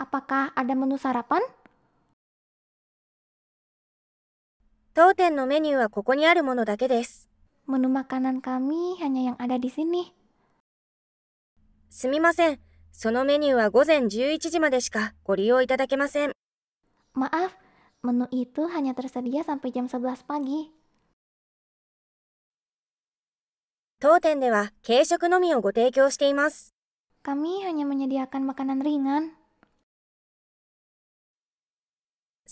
apakah ada menu sarapan? Menu makanan kami hanya yang ada di sini. Maaf, menu itu hanya tersedia sampai jam 11 pagi. 当店では軽食のみをご提供しています。Kami hanya menyediakan makanan ringan.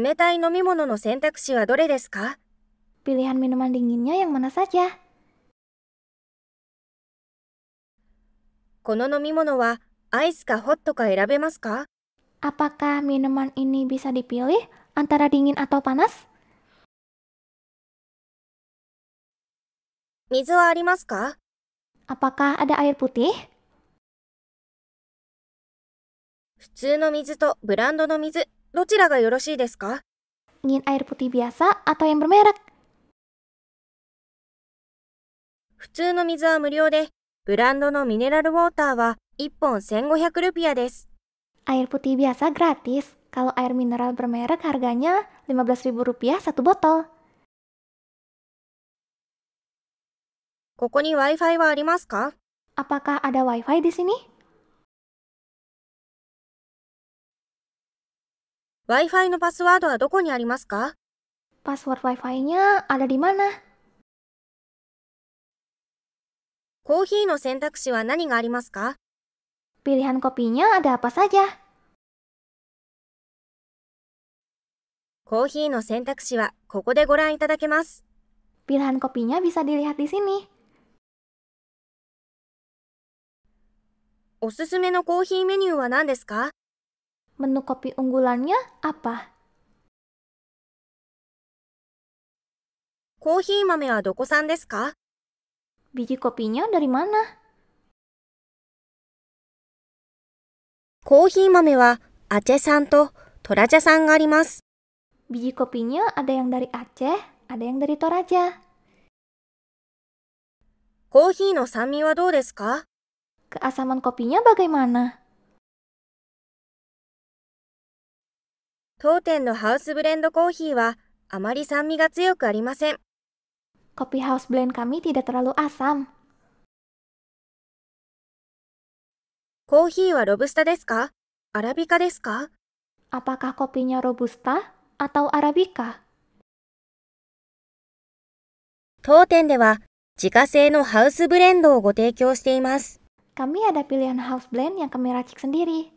冷たい飲み物の選択肢はどれですか Pilihan minuman dinginnya yang mana saja? この飲み物はアイスかホットか選べますか Apakah minuman ini bisa dipilih antara dingin atau panas? 水はありますか Apakah ada air putih? 普通の水とブランドの水どちらがよろしいですか Ingin air putih biasa atau yang bermerek? 普通の水は無料で、ブランドのミネラルウォーターは1本1500ルピアです。Air putih biasa gratis. Kalau air mineral bermerek harganya 15.000 rupiah satu botol. ここに Wi-Fi はありますか Apakah ada Wi-Fi di sini? Wi-Fi のパスワードはどこにありますかコーヒーの選択肢は何がありますかコーヒーの選択肢はここでご覧いただけます。おすすめのコーヒーメニューは何ですか Menu kopi unggulannya apa? ka? Biji kopinya dari mana? Kopi mame Aceh Biji kopinya ada yang dari Aceh, ada yang dari Toraja. Kopi ka? Keasaman kopinya bagaimana? 当店のハウスブレンドコーヒーはあまり酸味が強くありません。Kopi house blend kami tidak terlalu asam. コーヒーはロブスタですかアラビカですか Apakah kopinya robusta atau arabica? 当店では自家製のハウスブレンドをご提供しています。Kami ada pilihan house blend yang kami racik sendiri.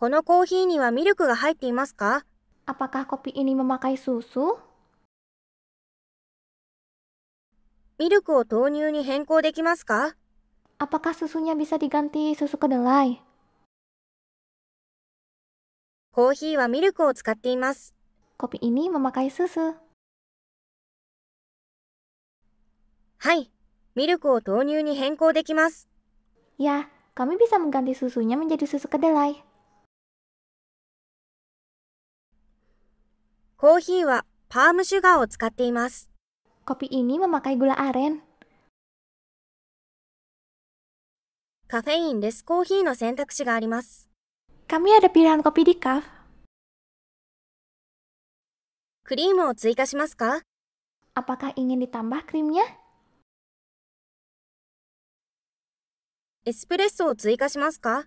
このコーヒーにはミルクが入っていますか Apakah kopi ini memakai susu? ミルクを豆乳に変更できますか Apakah susunya bisa diganti susu kedelai? コーヒーはミルクを使っています。Kopi ini memakai susu. はい、ミルクを豆乳に変更できます。Ya, kami bisa mengganti susunya menjadi susu kedelai. コーヒーはパームシュガーを使っています。Kopi ini memakai gula aren. カフェインレスコーヒーの選択肢があります。Kami ada pilihan kopi decaf. クリームを追加しますか Apakah ingin ditambah krimnya? エスプレッソを追加しますか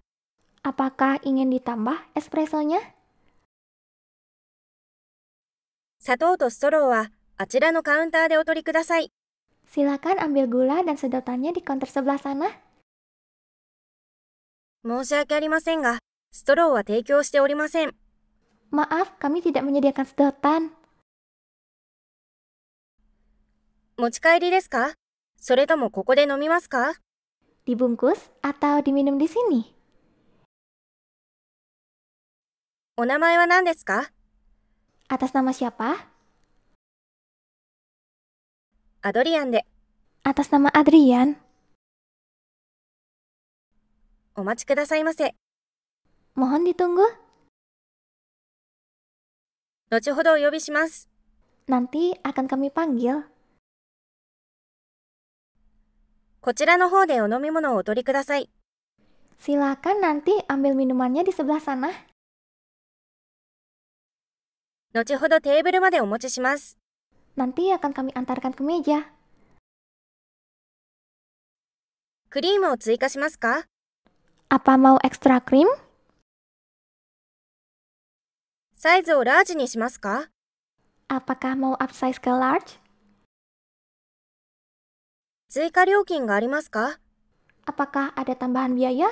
Apakah ingin ditambah espressonya? 砂糖とストローはあちらのカウンターでお取りください。Silakan ambil gula dan sedotannya di counter sebelah sana. 申し訳ありませんが、ストローは提供しておりません。Maaf, kami tidak menyediakan sedotan. 持ち帰りですかそれともここで飲みますか Dibungkus atau diminum di sini? お名前は何ですか Atas nama siapa? Adrian de. Atas nama Adrian. Omachi kudasai mase. Mohon ditunggu. Nochihodo yobi shimasu. Nanti akan kami panggil. こちらの方でお飲み物をお取りください。Silakan nanti ambil minumannya di sebelah sana. 後ほどテーブルまでお持ちします。Nanti akan kami antarkan ke meja. クリームを追加しますか Apa mau extra cream? サイズをラージにしますか Apakah mau upsize ke large? 追加料金がありますか Apakah ada tambahan biaya?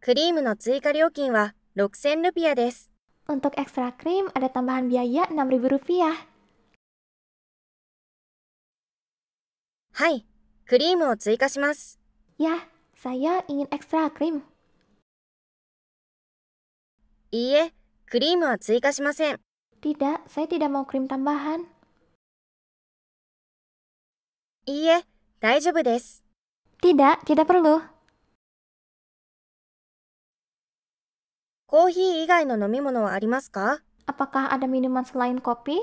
クリームの追加料金は6000 rupiah des. Untuk ekstra krim ada tambahan biaya 6000 rupiah. Hai, krim o tsuika Ya, saya ingin ekstra krim. Iye, krim o tsuika shimasen. Tidak, saya tidak mau krim tambahan. Iye, daijoubu desu. Tidak, tidak perlu. コーヒー以外の飲み物はありますか Apakah ada minuman selain kopi?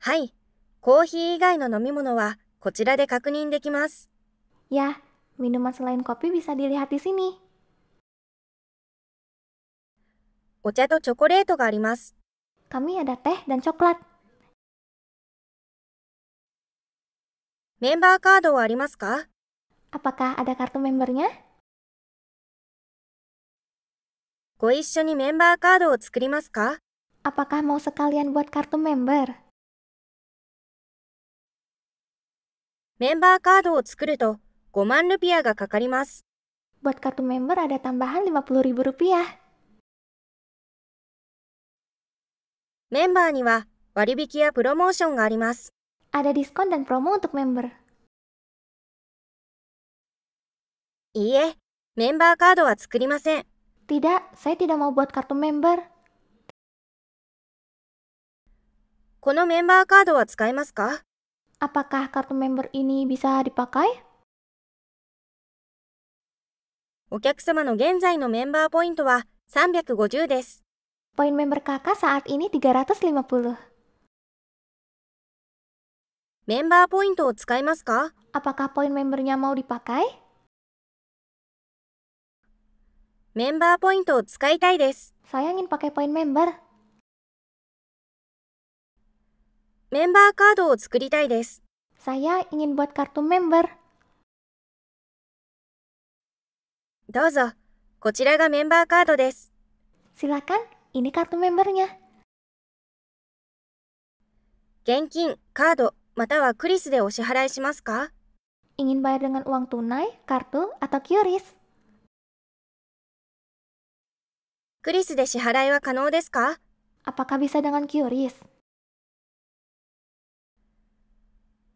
はい、コーヒー以外の飲み物はこちらで確認できます。Ya, minuman selain kopi bisa dilihat di sini. お茶とチョコレートがあります。Kami ada teh dan coklat. メンバーカードはありますか Apakah ada kartu membernya? ご一緒にメンバーカードを作りますか Apakah mau sekalian buat kartu member? メンバーカードを作ると5万ルピアがかかります。Buat kartu member ada tambahan 50 ribu rupiah. メンバーには割引やプロモーションがあります。Ada diskon dan promo untuk member. いいえ、メンバーカードは作りません。Tidak, saya tidak mau buat kartu member. このメンバーカードは使えますか Apakah kartu member ini bisa dipakai? お客様の現在のメンバーポイントは350です。Poin member kakak saat ini 350. メンバーポイントを使いますか Apakah poin membernya mau dipakai? メンバーポイントを使いたいです。メンバーカードを作りたいです。どうぞ、こちらがメンバーカードです。現金、カード、またはクリスでお支払いしますかクリスで支払いは可能ですか Apakah bisa dengan QRIS?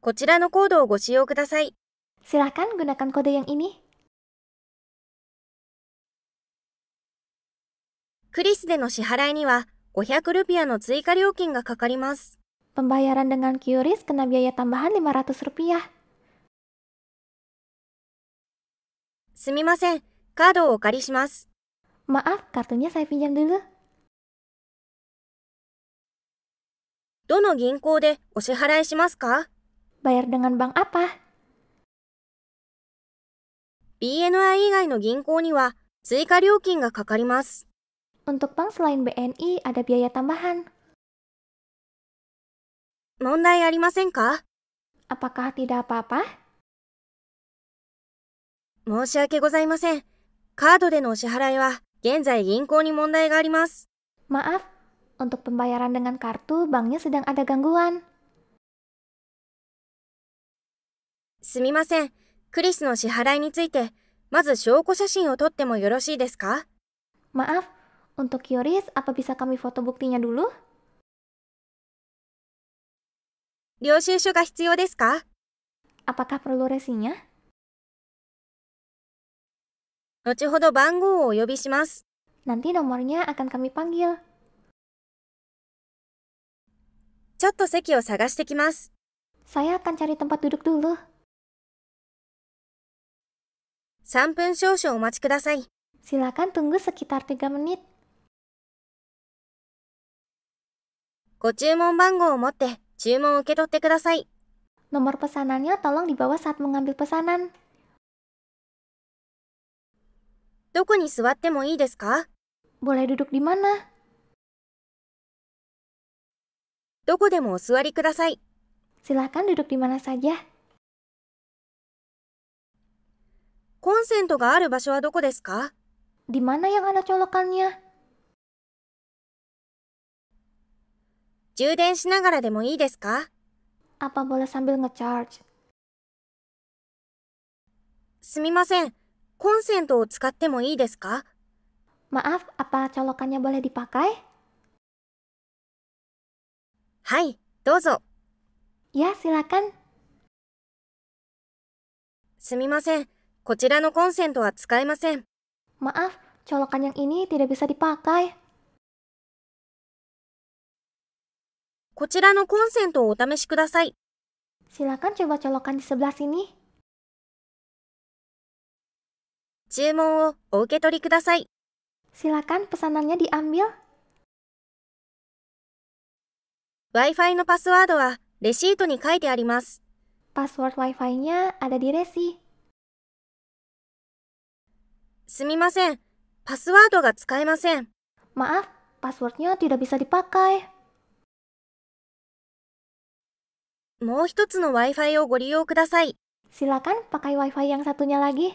こちらのコードをご使用ください。Silahkan gunakan kode yang ini. クリスでの支払いには500ルピアの追加料金がかかります。Pembayaran dengan QRIS kena biaya tambahan 500 rupiah. すみません。カードをお借りします。Maaf, kartunya saya pinjam dulu. どの銀行でお支払いしますか Bayar dengan bank apa? ?BNI 以外の銀行には追加料金がかかります。Untuk bank selain BNI ada biaya tambahan. 問題ありませんか Apakah tidak apa-apa? 申し訳ございません。カードでのお支払いは現在銀行に問題があります。Maaf, untuk pembayaran dengan kartu banknya sedang ada gangguan. すみません。クリスの支払いについて、まず証拠写真を撮ってもよろしいですか Maaf, untuk Yoris, apa bisa kami foto buktinya dulu? 領収書が必要ですか Apakah perlu resinya? 後ほど番号をお呼びします。Nanti nomornya akan kami panggil. ちょっと席を探してきます。Saya akan cari tempat duduk dulu. 3分少々お待ちください。Silakan tunggu sekitar 3 menit. ご注文番号を持って注文を受け取ってください。Nomor pesanannya tolong dibawa saat mengambil pesanan. どこに座ってもいいですか Boleh duduk di mana? どこでもお座りください。Silakan duduk di mana saja. コンセントがある場所はどこですか Di mana yang ada colokannya? 充電しながらでもいいですか Apa boleh sambil ngecharge? すみません。コンセントを使ってもいいですか Maaf, apa colokannya boleh dipakai? はい、どうぞ。Ya, silakan. すみません。こちらのコンセントは使えません。Maaf, colokan yang ini tidak bisa dipakai. こちらのコンセントをお試しください。Silakan coba colokan di sebelah sini. 注文をお受け取りください。Silakan pesanannya diambil. Wi-Fi のパスワードはレシートに書いてあります。w i f i すみません。パスワードが使えません。tidak bisa dipakai. もう一つの Wi-Fi をご利用ください。Silakan pakai Wi-Fi yang satunya lagi.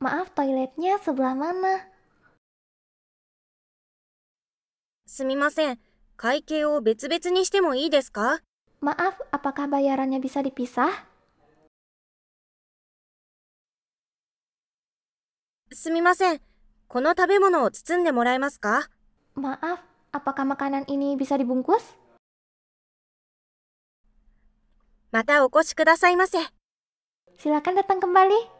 Maaf, toiletnya sebelah mana? すみません。会計を別々にしてもいいですか Maaf, apakah bayarannya bisa dipisah? すみません。この食べ物を包んでもらえますか Maaf, apakah makanan ini bisa dibungkus? Silakan datang kembali.